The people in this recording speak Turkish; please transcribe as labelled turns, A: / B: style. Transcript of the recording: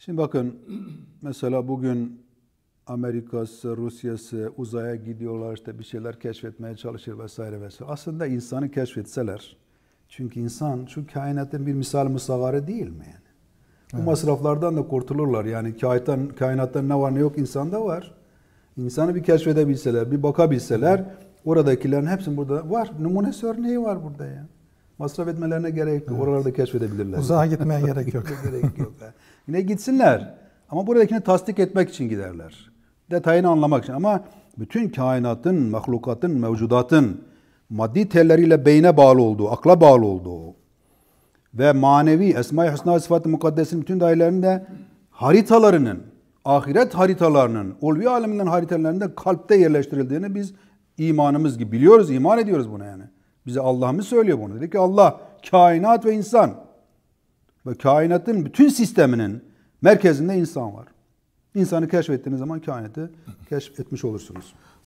A: Şimdi bakın mesela bugün Amerika'sı, Rusya'sı uzaya gidiyorlar işte bir şeyler keşfetmeye çalışır vesaire vesaire. Aslında insanı keşfetseler çünkü insan şu kainatın bir misal müsagarı değil mi yani? Bu masraflardan da kurtulurlar yani kainattan, kainattan ne var ne yok insanda var. İnsanı bir keşfedebilseler, bir bakabilseler oradakilerin hepsi burada var. Numunesi örneği var burada ya. Yani. Masraf etmelerine gerek yok. Evet. Oralarda keşfedebilirler. Uzağa
B: gitmeye gerek yok. gerek yok.
A: Yine gitsinler. Ama buradakini tasdik etmek için giderler. Detayını anlamak için. Ama bütün kainatın, mahlukatın, mevcudatın maddi telleriyle beyne bağlı olduğu, akla bağlı olduğu ve manevi Esma-i Hüsna Sıfat-ı Mukaddes'in bütün dairelerinde haritalarının, ahiret haritalarının, ulvi aleminden haritalarında kalpte yerleştirildiğini biz imanımız gibi biliyoruz, iman ediyoruz buna yani. Bize Allah mı söylüyor bunu? Dedi ki Allah kainat ve insan. Ve kainatın bütün sisteminin merkezinde insan var. İnsanı keşfettiğiniz zaman kainatı keşfetmiş olursunuz.